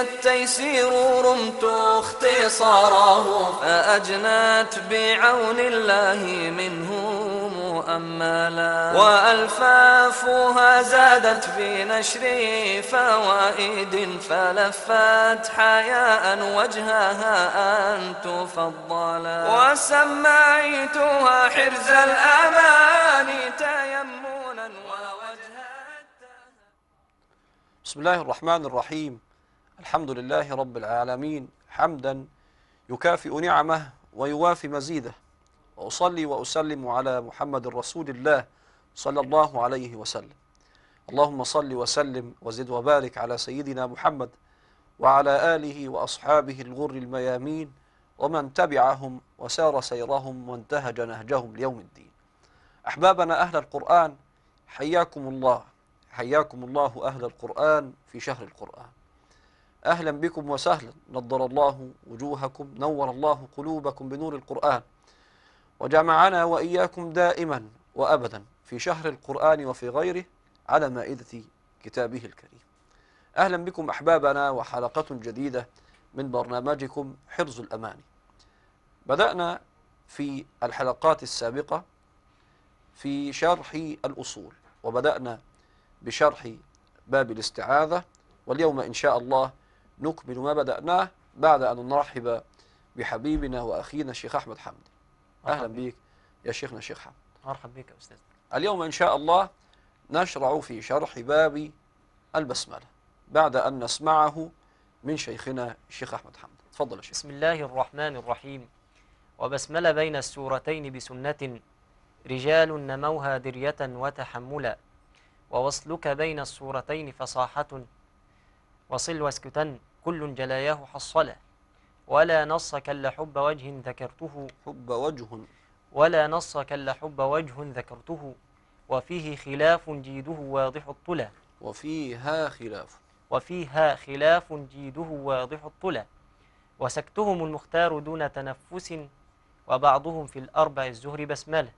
التيسير رمت اختصاره فأجنات فأجنت بعون الله منه مؤملا وألفافها زادت في نشر فوائد فلفت حياء وجهها أن تفضلا وسميتها حرز الأماني تيمنا ووجها بسم الله الرحمن الرحيم الحمد لله رب العالمين حمدا يكافئ نعمه ويوافي مزيده وأصلي وأسلم على محمد رسول الله صلى الله عليه وسلم اللهم صل وسلم وزد وبارك على سيدنا محمد وعلى آله وأصحابه الغر الميامين ومن تبعهم وسار سيرهم وانتهج نهجهم ليوم الدين أحبابنا أهل القرآن حياكم الله حياكم الله أهل القرآن في شهر القرآن أهلا بكم وسهلا نضر الله وجوهكم نور الله قلوبكم بنور القرآن وجمعنا وإياكم دائما وأبدا في شهر القرآن وفي غيره على مائدة كتابه الكريم أهلا بكم أحبابنا وحلقة جديدة من برنامجكم حرز الأمان بدأنا في الحلقات السابقة في شرح الأصول وبدأنا بشرح باب الاستعاذة واليوم إن شاء الله نكمل ما بدأناه بعد أن نرحب بحبيبنا وأخينا الشيخ أحمد حمدي أهلا بك يا شيخنا الشيخ حمد مرحبا بك يا أستاذ اليوم إن شاء الله نشرع في شرح باب البسملة بعد أن نسمعه من شيخنا الشيخ أحمد حمد تفضل يا شيخ بسم الله الرحمن الرحيم وبسملة بين السورتين بسنة رجال نموها درية وتحملا ووصلك بين السورتين فصاحة وصل واسكتن كل جلاياه حصلا ولا نص كلا حب وجه ذكرته حب وجه ولا نص كلا حب وجه ذكرته وفيه خلاف جيده واضح الطلا وفيها خلاف وفيها خلاف جيده واضح الطلا وسكتهم المختار دون تنفس وبعضهم في الأربع الزهر بسملة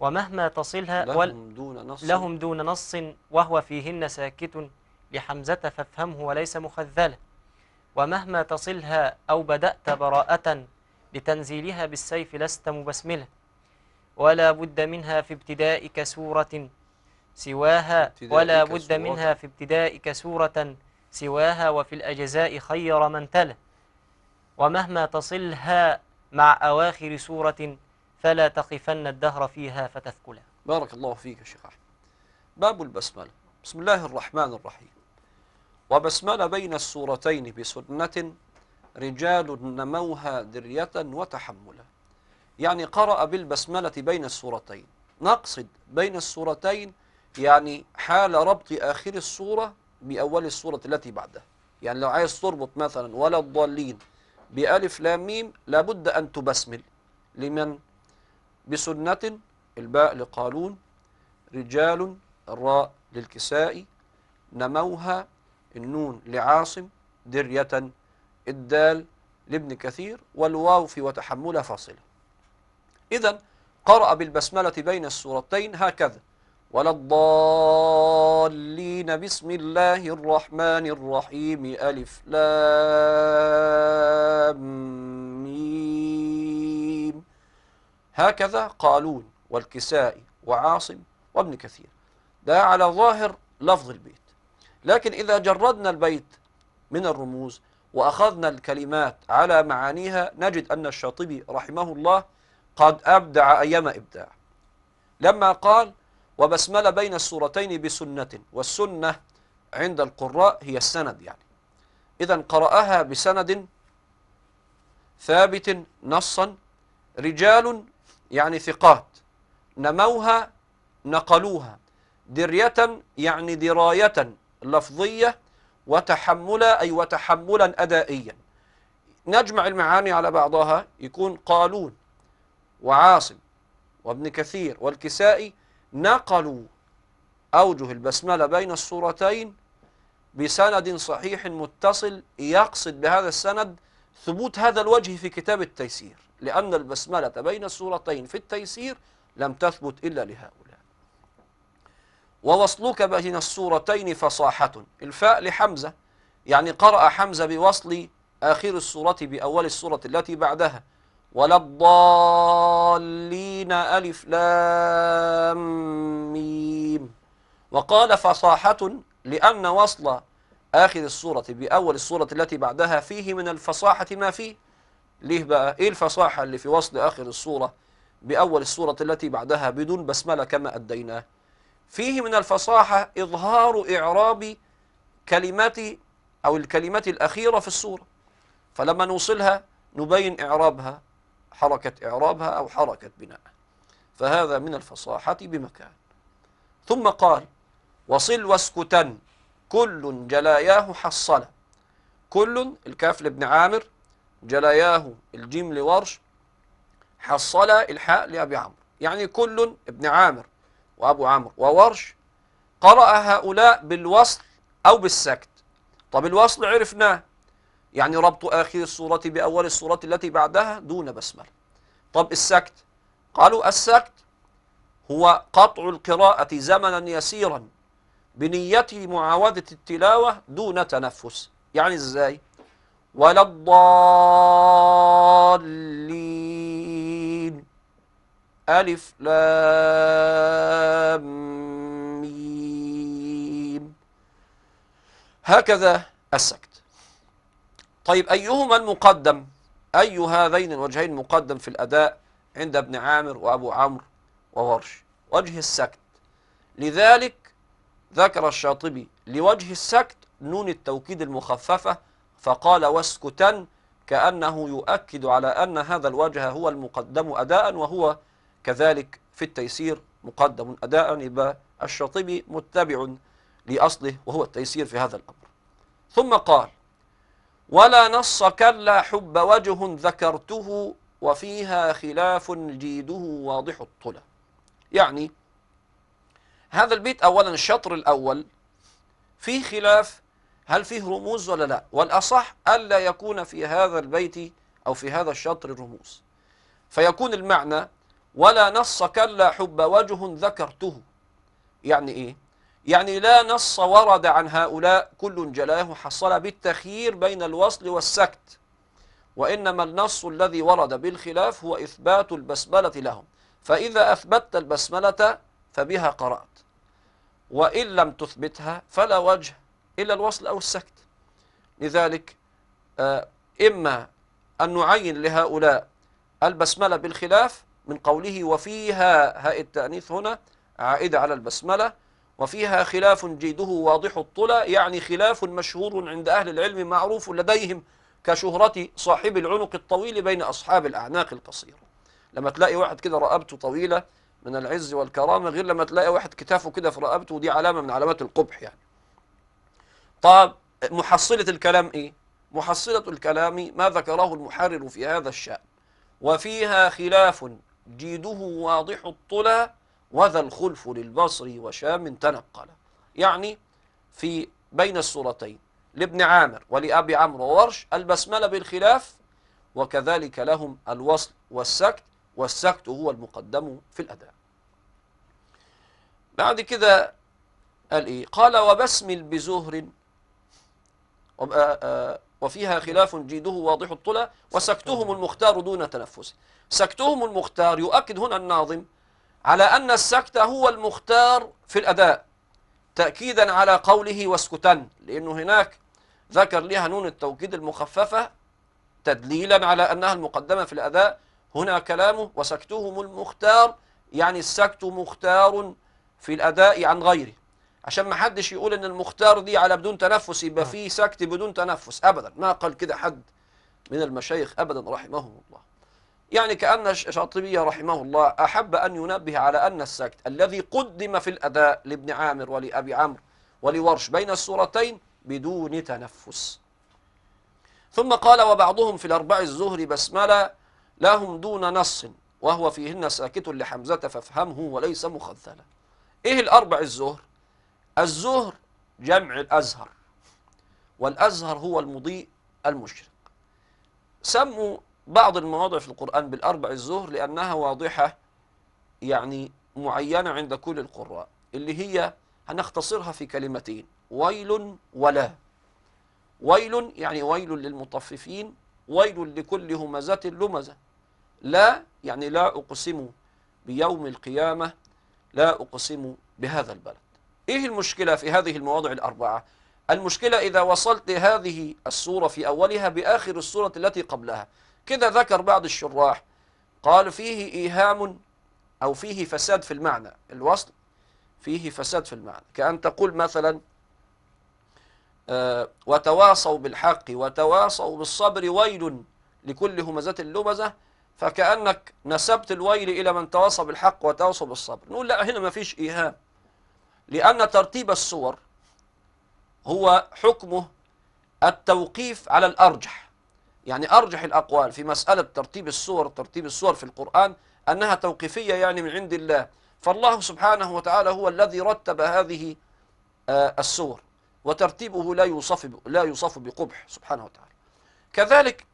ومهما تصلها لهم دون نص, لهم دون نص وهو فيهن ساكت لحمزة فافهمه وليس مخذلا ومهما تصلها أو بدأت براءة لتنزيلها بالسيف لست مبسملا ولا بد منها في ابتدائك سورة سواها ولا بد منها في ابتدائك سورة سواها وفي الأجزاء خير من تلا ومهما تصلها مع أواخر سورة فلا تقفن الدهر فيها فتثكلا بارك الله فيك شيخ أحمد باب البسملة بسم الله الرحمن الرحيم وبسمل بين السورتين بسنة رجال نموها درية وتحملا يعني قرأ بالبسملة بين السورتين نقصد بين السورتين يعني حال ربط آخر السورة بأول السورة التي بعدها يعني لو عايز تربط مثلا ولا الضالين بألف لام ميم لابد أن تبسمل لمن بسنة الباء لقالون رجال الراء للكسائي نموها النون لعاصم درية الدال لابن كثير والواو في وتحملها فاصلة إذا قرأ بالبسملة بين السورتين هكذا ولا الضالين بسم الله الرحمن الرحيم ألف لام ميم هكذا قالون والكسائي وعاصم وابن كثير ده على ظاهر لفظ البيت لكن إذا جردنا البيت من الرموز وأخذنا الكلمات على معانيها نجد أن الشاطبي رحمه الله قد أبدع أيما إبداع لما قال وبسمل بين السورتين بسنة والسنة عند القراء هي السند يعني إذا قرأها بسند ثابت نصا رجال يعني ثقات نموها نقلوها درية يعني دراية لفظية وتحملا أي وتحملا أدائيا نجمع المعاني على بعضها يكون قالون وعاصم وابن كثير والكسائي نقلوا أوجه البسملة بين الصورتين بسند صحيح متصل يقصد بهذا السند ثبوت هذا الوجه في كتاب التيسير لأن البسملة بين الصورتين في التيسير لم تثبت إلا لهؤلاء ووصلك بين السورتين فصاحة الفاء لحمزة يعني قرأ حمزة بوصل آخر السورة بأول السورة التي بعدها ولا الضالين ألف لام ميم وقال فصاحة لأن وصل آخر السورة بأول السورة التي بعدها فيه من الفصاحة ما فيه ليه بقى إيه الفصاحة اللي في وصل آخر السورة بأول السورة التي بعدها بدون بسملة كما أديناه فيه من الفصاحة إظهار إعراب كلمات أو الكلمات الأخيرة في الصورة فلما نوصلها نبين إعرابها حركة إعرابها أو حركة بناء فهذا من الفصاحة بمكان ثم قال وصل واسكتا كل جلاياه حصل كل الكاف لابن عامر جلاياه الجيم لورش حصل الحاء لأبي عمرو يعني كل ابن عامر وأبو عمرو وورش قرأ هؤلاء بالوصل أو بالسكت طب الوصل عرفناه يعني ربط آخر الصورة بأول الصورة التي بعدها دون بسملة طب السكت قالوا السكت هو قطع القراءة زمنا يسيرا بنيته معاودة التلاوة دون تنفس يعني ازاي ولا الضالين ألف لام ميم هكذا السكت طيب أيهما المقدم أي هذين الوجهين مقدم في الأداء عند ابن عامر وأبو عمرو وورش وجه السكت لذلك ذكر الشاطبي لوجه السكت نون التوكيد المخففة فقال واسكتا كأنه يؤكد على أن هذا الوجه هو المقدم أداء وهو كذلك في التيسير مقدم أداء يبقى الشاطبي متبع لأصله وهو التيسير في هذا الأمر ثم قال ولا نص كلا حب وجه ذكرته وفيها خلاف جيده واضح الطلة يعني هذا البيت أولا الشطر الأول فيه خلاف هل فيه رموز ولا لا والأصح ألا يكون في هذا البيت أو في هذا الشطر الرموز فيكون المعنى ولا نص كلا حب وجه ذكرته يعني إيه؟ يعني لا نص ورد عن هؤلاء كل جلاه حصل بالتخيير بين الوصل والسكت وإنما النص الذي ورد بالخلاف هو إثبات البسملة لهم فإذا أثبتت البسملة فبها قرأت وإن لم تثبتها فلا وجه إلا الوصل أو السكت لذلك آه، إما أن نعين لهؤلاء البسملة بالخلاف من قوله وفيها هاء التأنيث هنا عائدة على البسملة وفيها خلاف جيده واضح الطلا يعني خلاف مشهور عند أهل العلم معروف لديهم كشهرة صاحب العنق الطويل بين أصحاب الأعناق القصيرة لما تلاقي واحد كده رقبته طويلة من العز والكرامة غير لما تلاقي واحد كتافه كده في رقبته ودي علامة من علامات القبح يعني طب محصلة الكلام إيه؟ محصلة الكلام ما ذكره المحرر في هذا الشأن وفيها خلاف جيده واضح الطلا وذا الخلف للبصر وشام تنقل يعني في بين السورتين لابن عامر ولأبي عمرو وورش البسملة بالخلاف وكذلك لهم الوصل والسكت والسكت هو المقدم في الأداء بعد كده قال إيه؟ قال وبسمل بزهر آه، آه، وفيها خلاف جيده واضح الطلا وسكتهم المختار دون تنفس سكتهم المختار يؤكد هنا الناظم على أن السكت هو المختار في الأداء تأكيدا على قوله واسكتا لأنه هناك ذكر لها نون التوكيد المخففة تدليلا على أنها المقدمة في الأداء هنا كلامه وسكتهم المختار يعني السكت مختار في الأداء عن غيره عشان ما حدش يقول ان المختار دي على بدون تنفس يبقى نعم. في سكت بدون تنفس ابدا ما قال كده حد من المشايخ ابدا رحمهم الله يعني كأن الشاطبي رحمه الله أحب أن ينبه على أن السكت الذي قدم في الأداء لابن عامر ولأبي عمرو ولورش بين السورتين بدون تنفس ثم قال وبعضهم في الأربع الزهر بسملة لهم دون نص وهو فيهن ساكت لحمزة فافهمه وليس مخذلا إيه الأربع الزهر الزهر جمع الأزهر والأزهر هو المضيء المشرق سموا بعض المواضع في القرآن بالأربع الزهر لأنها واضحة يعني معينة عند كل القراء اللي هي هنختصرها في كلمتين ويل ولا ويل يعني ويل للمطففين ويل لكل همزة لمزة لا يعني لا أقسم بيوم القيامة لا أقسم بهذا البلد إيه المشكلة في هذه المواضع الأربعة؟ المشكلة إذا وصلت هذه السورة في أولها بآخر السورة التي قبلها كذا ذكر بعض الشراح قال فيه إيهام أو فيه فساد في المعنى الوصل فيه فساد في المعنى كأن تقول مثلا آه، وتواصوا بالحق وتواصوا بالصبر ويل لكل همزة اللمزة فكأنك نسبت الويل إلى من تواصى بالحق وتواصى بالصبر نقول لا هنا ما فيش إيهام لأن ترتيب الصور هو حكمه التوقيف على الأرجح يعني أرجح الأقوال في مسألة ترتيب الصور ترتيب الصور في القرآن أنها توقيفية يعني من عند الله فالله سبحانه وتعالى هو الذي رتب هذه آه، الصور وترتيبه لا يوصف لا يوصف بقبح سبحانه وتعالى كذلك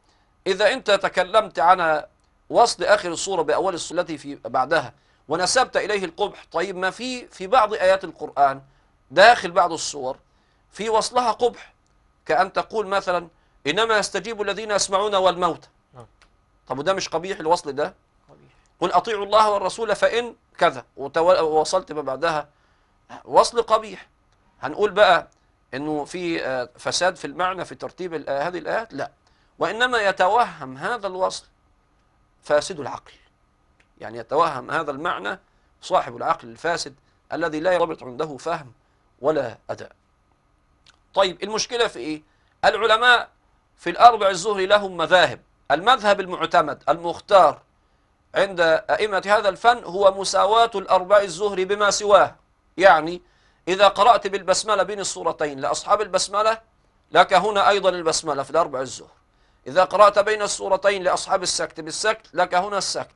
إذا أنت تكلمت عن وصل آخر الصورة بأول الصورة التي في بعدها ونسبت إليه القبح طيب ما في في بعض آيات القرآن داخل بعض الصور في وصلها قبح كأن تقول مثلا إنما يستجيب الذين يسمعون والموت نعم. طب وده مش قبيح الوصل ده قل أطيعوا الله والرسول فإن كذا ووصلت ما بعدها وصل قبيح هنقول بقى انه في آه، فساد في المعنى في ترتيب هذه الايات لا وانما يتوهم هذا الوصل فاسد العقل يعني يتوهم هذا المعنى صاحب العقل الفاسد الذي لا يربط عنده فهم ولا أداء طيب المشكلة في إيه؟ العلماء في الأربع الزهري لهم مذاهب المذهب المعتمد المختار عند أئمة هذا الفن هو مساواة الأربع الزهري بما سواه يعني إذا قرأت بالبسملة بين الصورتين لأصحاب البسملة لك هنا أيضا البسملة في الأربع الزهر إذا قرأت بين الصورتين لأصحاب السكت بالسكت لك هنا السكت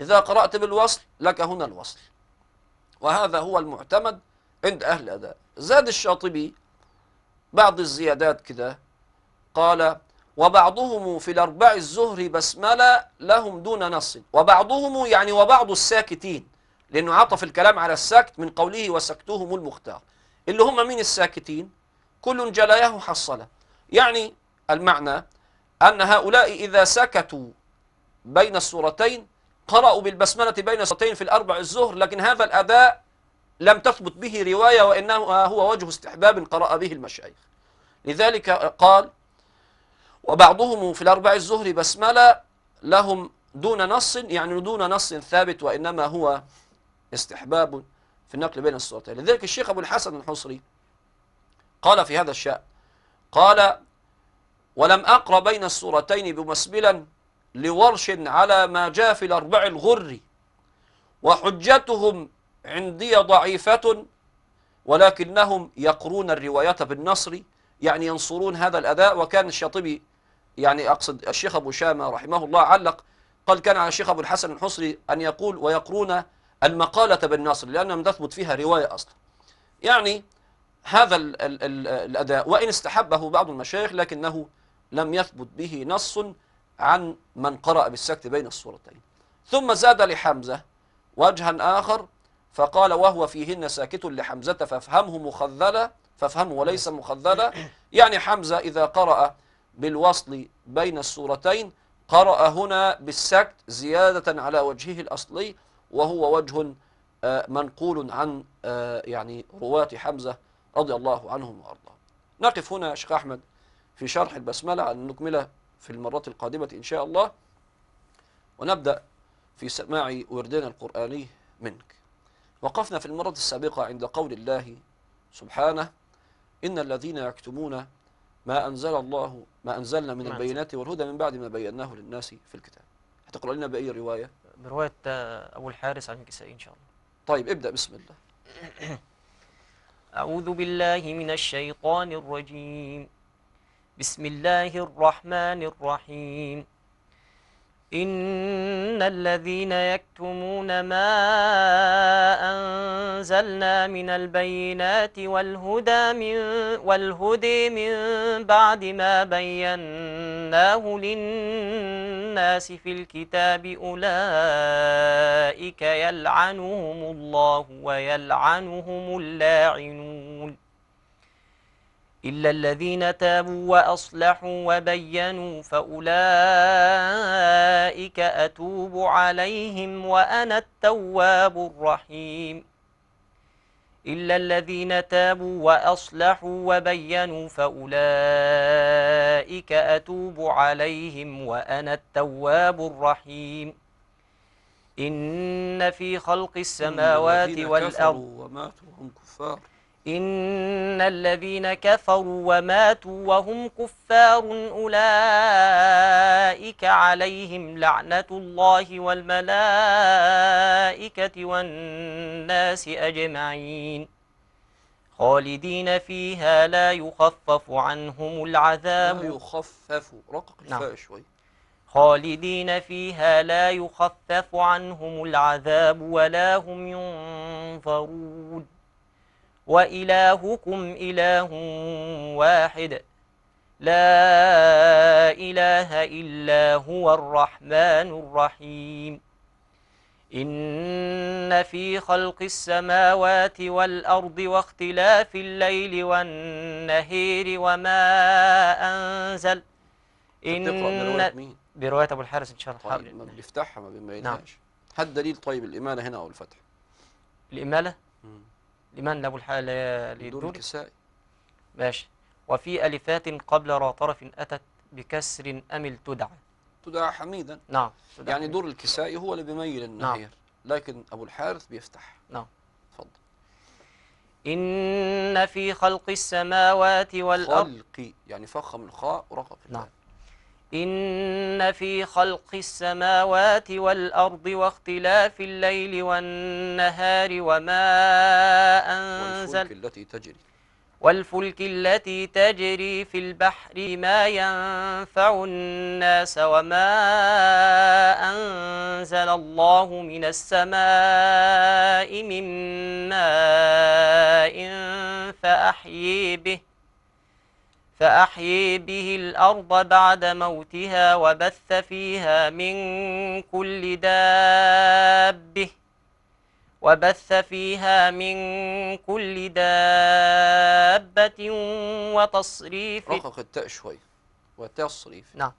إذا قرأت بالوصل لك هنا الوصل وهذا هو المعتمد عند أهل الأداء زاد الشاطبي بعض الزيادات كده قال وبعضهم في الأربع الزهر بسملة لهم دون نص وبعضهم يعني وبعض الساكتين لأنه عطف الكلام على الساكت من قوله وسكتهم المختار اللي هم مين الساكتين كل جلاياه حصله يعني المعنى أن هؤلاء إذا سكتوا بين السورتين قرأوا بالبسملة بين صلاتين في الأربع الزهر لكن هذا الأداء لم تثبت به رواية وإنه هو وجه استحباب قرأ به المشايخ لذلك قال وبعضهم في الأربع الزهر بسملة لهم دون نص يعني دون نص ثابت وإنما هو استحباب في النقل بين الصوتين لذلك الشيخ أبو الحسن الحصري قال في هذا الشأن قال ولم أقرأ بين السورتين بمسبلا لورش على ما جاء في الأربع الغر وحجتهم عندي ضعيفة ولكنهم يقرون الرواية بالنصر يعني ينصرون هذا الأداء وكان الشاطبي يعني أقصد الشيخ أبو شامة رحمه الله علق قال كان على الشيخ أبو الحسن الحصري أن يقول ويقرون المقالة بالنصر لأن لم تثبت فيها رواية أصلا يعني هذا الـ الـ الأداء وإن استحبه بعض المشايخ لكنه لم يثبت به نص عن من قرأ بالسكت بين الصورتين ثم زاد لحمزة وجها آخر فقال وهو فيهن ساكت لحمزة فافهمه مخذلا فافهمه وليس مخذلا يعني حمزة إذا قرأ بالوصل بين الصورتين قرأ هنا بالسكت زيادة على وجهه الأصلي وهو وجه آه، منقول عن آه، يعني رواة حمزة رضي الله عنهم وأرضاهم نقف هنا يا شيخ أحمد في شرح البسملة أن نكمله في المرات القادمة إن شاء الله ونبدأ في سماع وردنا القرآني منك وقفنا في المرة السابقة عند قول الله سبحانه إن الذين يكتمون ما أنزل الله ما أنزلنا من البينات والهدى من بعد ما بيناه للناس في الكتاب هتقرأ لنا بأي رواية؟ برواية آه، أبو الحارس عن الكسائي إن شاء الله طيب ابدأ بسم الله أعوذ بالله من الشيطان الرجيم بسم الله الرحمن الرحيم إن الذين يكتمون ما أنزلنا من البينات والهدى من, والهدي من بعد ما بيناه للناس في الكتاب أولئك يلعنهم الله ويلعنهم اللاعنون إلا الذين تابوا وأصلحوا وبينوا فأولئك أتوب عليهم وأنا التواب الرحيم إلا الذين تابوا وأصلحوا وبينوا فأولئك أتوب عليهم وأنا التواب الرحيم إن في خلق السماوات والأرض وماتوا هم كفار إن الذين كفروا وماتوا وهم كفار أولئك عليهم لعنة الله والملائكة والناس أجمعين خالدين فيها لا يخفف عنهم العذاب لا يخفف رقق الفاء نعم. شوي خالدين فيها لا يخفف عنهم العذاب ولا هم ينظرون وإلهكم إله واحد لا إله إلا هو الرحمن الرحيم إن في خلق السماوات والأرض واختلاف الليل والنهير وما أنزل طيب، إن برواية أبو الحارس إن شاء الله طيب بيفتحها ما بيميلهاش نعم. هل دليل طيب الإمالة هنا أو الفتح الإمالة لمن لابو الحال للدور الكسائي ماشي وفي ألفات قبل را طرف أتت بكسر أمل تدعى تدعى حميدا نعم تدعى يعني دور الكسائي هو اللي بيميل النهير نعم. لكن أبو الحارث بيفتح نعم تفضل إن في خلق السماوات والأرض خلق يعني فخم الخاء ورقم نعم إن في خلق السماوات والأرض واختلاف الليل والنهار وما أنزل والفلك التي تجري والفلك التي تجري في البحر ما ينفع الناس وما أنزل الله من السماء من ماء فأحيي به فأحيي به الأرض بعد موتها وبث فيها من كل دابه وبث فيها من كل دابة وتصريف رقق التاء شوي وتصريف نعم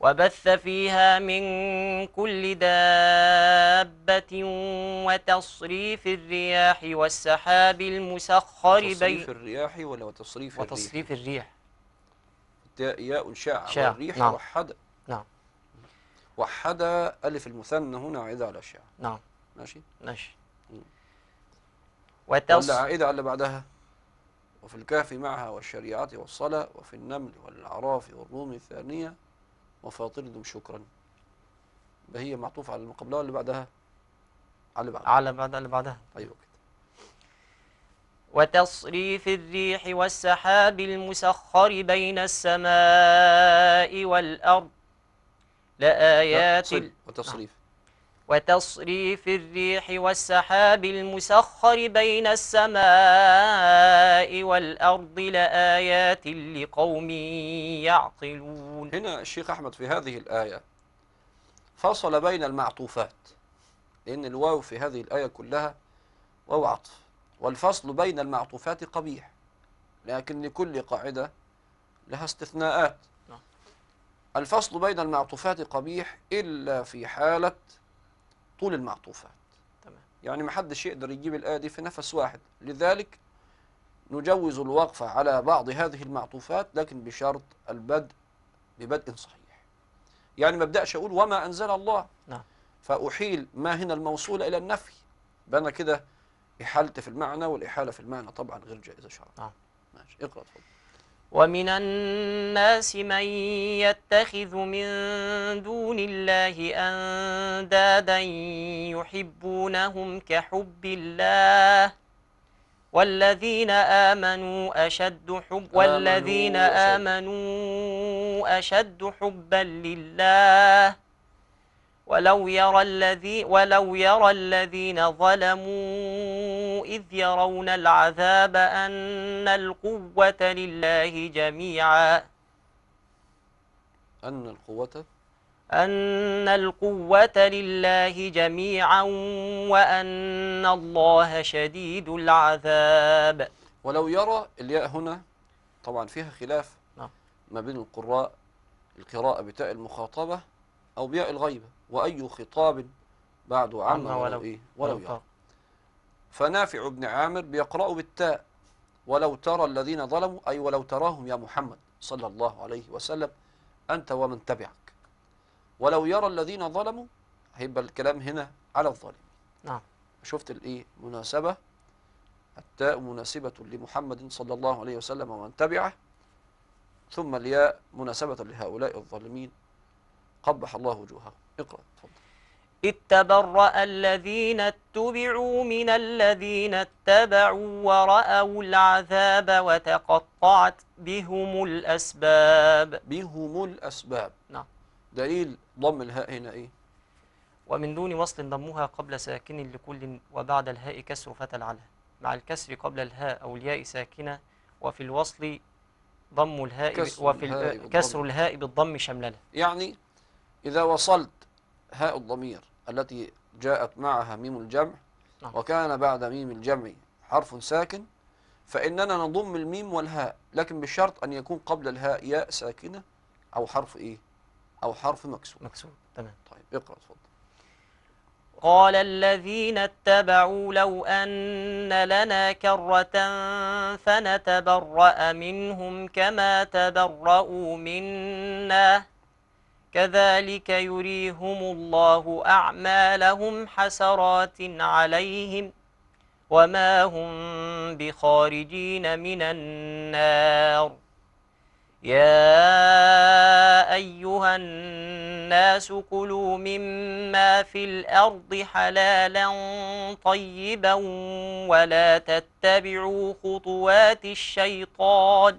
وبث فيها من كل دابة وتصريف الرياح والسحاب المسخر بين تصريف الرياح ولا وتصريف الريح وتصريف الريح ياء شاع والريح نعم. وحد نعم وحد ألف المثنى هنا عائدة على شاع نعم ماشي ماشي وتص... ولا عائدة على بعدها وفي الكهف معها والشريعة والصلاة وفي النمل والعراف والروم الثانية وفاطردم شكرا ده هي معطوفه على اللي بعدها على اللي بعدها على بعد اللي بعدها ايوه كده وتصريف الريح والسحاب المسخر بين السماء والأرض لآيات لا وتصريف وتصريف الريح والسحاب المسخر بين السماء والأرض لآيات لقوم يعقلون هنا الشيخ أحمد في هذه الآية فصل بين المعطوفات لأن الواو في هذه الآية كلها واو عطف والفصل بين المعطوفات قبيح لكن لكل قاعدة لها استثناءات نعم. الفصل بين المعطوفات قبيح إلا في حالة طول المعطوفات تمام يعني ما حدش يقدر يجيب الآية دي في نفس واحد لذلك نجوز الوقف على بعض هذه المعطوفات لكن بشرط البدء ببدء صحيح يعني ما ابداش أقول وما أنزل الله نعم فأحيل ما هنا الموصولة إلى النفي بنا كده إحالة في المعنى والإحالة في المعنى طبعا غير جائزة شرعا نعم ماشي اقرأ تفضل ومن الناس من يتخذ من دون الله أندادا يحبونهم كحب الله والذين آمنوا أشد حب والذين آمنوا أشد حبا لله ولو يرى الذي ولو يرى الذين ظلموا إذ يرون العذاب أن القوة لله جميعا أن القوة أن القوة لله جميعا وأن الله شديد العذاب ولو يرى الياء هنا طبعا فيها خلاف نعم. ما بين القراء القراءة بتاء المخاطبة أو بياء الغيبة وأي خطاب بعد عنه ولو, ولو, إيه ولو يرى فنافع بن عامر بيقرأ بالتاء ولو ترى الذين ظلموا أي ولو تراهم يا محمد صلى الله عليه وسلم أنت ومن تبعك ولو يرى الذين ظلموا هيبقى الكلام هنا على الظالمين نعم شفت الايه مناسبة التاء مناسبة لمحمد صلى الله عليه وسلم ومن تبعه ثم الياء مناسبة لهؤلاء الظالمين قبح الله وجوههم اقرأ تفضل اتبرأ الذين اتبعوا من الذين اتبعوا ورأوا العذاب وتقطعت بهم الأسباب بهم الأسباب نعم دليل ضم الهاء هنا إيه ومن دون وصل ضمها قبل ساكن لكل وبعد الهاء كسر فتلعنها مع الكسر قبل الهاء أو الياء ساكنة وفي الوصل ضم الهاء كسر وفي الهاء كسر الهاء بالضم شمللها يعني إذا وصلت هاء الضمير التي جاءت معها ميم الجمع نعم. وكان بعد ميم الجمع حرف ساكن فإننا نضم الميم والهاء لكن بشرط أن يكون قبل الهاء ياء ساكنة أو حرف إيه أو حرف مكسور مكسور تمام طيب اقرأ تفضل قال الذين اتبعوا لو أن لنا كرة فنتبرأ منهم كما تبرؤوا منا كذلك يريهم الله أعمالهم حسرات عليهم وما هم بخارجين من النار يا أيها الناس كلوا مما في الأرض حلالا طيبا ولا تتبعوا خطوات الشيطان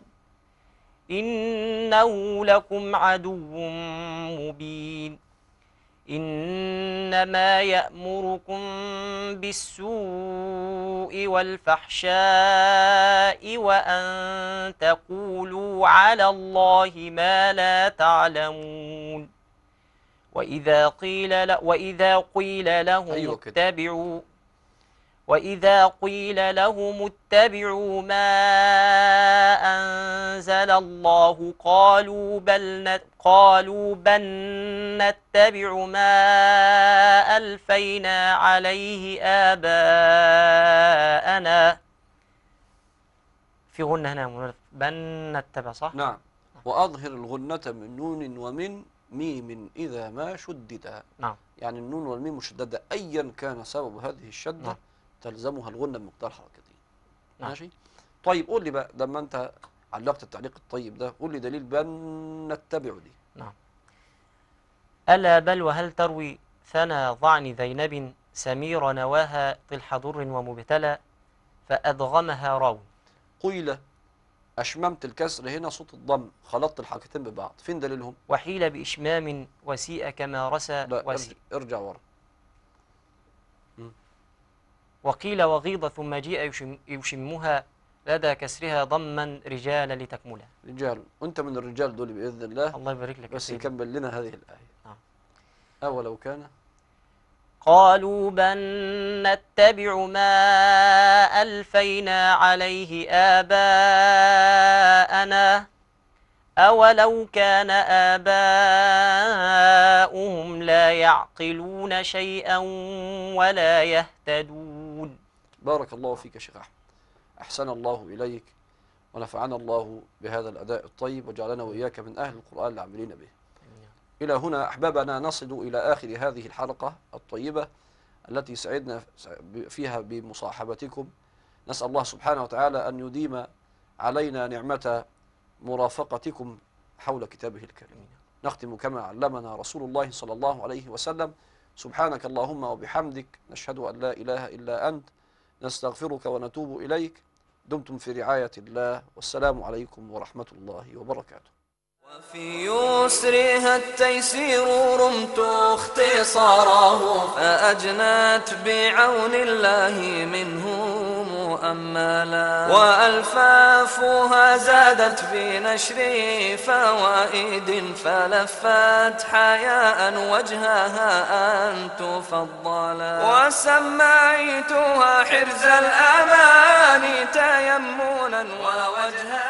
إنه لكم عدو مبين إنما يأمركم بالسوء والفحشاء وأن تقولوا على الله ما لا تعلمون وإذا قيل, ل... وإذا قيل لهم أيوة اتبعوا وإذا قيل لهم اتبعوا ما أنزل الله قالوا بل قالوا بل نتبع ما ألفينا عليه آباءنا في غنة هنا بل نتبع صح؟ نعم وأظهر الغنة من نون ومن ميم إذا ما شددها نعم يعني النون والميم مشددة أيا كان سبب هذه الشدة نعم. تلزمها الغنة بمقدار حركتين نعم. ماشي طيب قول لي بقى لما انت علقت التعليق الطيب ده قول لي دليل بان نتبع دي نعم ألا بل وهل تروي ثنى ضعن ذينب سمير نواها طلح ضر ومبتلى فأدغمها راو قيل أشممت الكسر هنا صوت الضم خلطت الحركتين ببعض فين دليلهم وحيل بإشمام وسيء كما رسى وسيء ارجع ورا وقيل وغيض ثم جيء يشم يشمها لدى كسرها ضما رجالا لتكملها رجال وانت من الرجال دول باذن الله الله يبارك لك بس يكمل لنا هذه الايه نعم اولو كان قالوا بل نتبع ما الفينا عليه اباءنا أولو كان آباؤهم لا يعقلون شيئا ولا يهتدون بارك الله فيك شيخ أحمد أحسن الله إليك ونفعنا الله بهذا الأداء الطيب وجعلنا وإياك من أهل القرآن العاملين به إلى هنا أحبابنا نصل إلى آخر هذه الحلقة الطيبة التي سعدنا فيها بمصاحبتكم نسأل الله سبحانه وتعالى أن يديم علينا نعمة مرافقتكم حول كتابه الكريم نختم كما علمنا رسول الله صلى الله عليه وسلم سبحانك اللهم وبحمدك نشهد أن لا إله إلا أنت نستغفرك ونتوب إليك دمتم في رعاية الله والسلام عليكم ورحمة الله وبركاته وفي يسرها التيسير رمت اختصاره فأجنت بعون الله منه أملا وألفافها زادت في نشر فوائد فلفت حياء وجهها أن تفضلا وسميتها حرز الأمان تيمنا ووجها